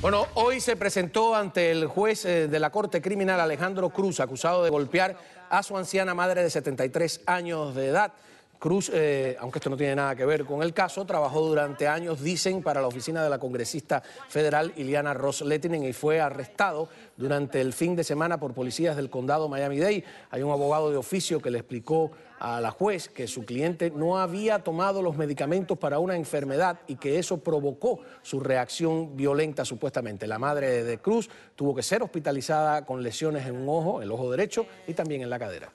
Bueno, hoy se presentó ante el juez eh, de la Corte Criminal Alejandro Cruz, acusado de golpear a su anciana madre de 73 años de edad. Cruz, eh, aunque esto no tiene nada que ver con el caso, trabajó durante años, dicen, para la oficina de la congresista federal Iliana Ross Lettinen y fue arrestado durante el fin de semana por policías del condado Miami-Dade. Hay un abogado de oficio que le explicó a la juez que su cliente no había tomado los medicamentos para una enfermedad y que eso provocó su reacción violenta supuestamente. La madre de Cruz tuvo que ser hospitalizada con lesiones en un ojo, el ojo derecho y también en la cadera.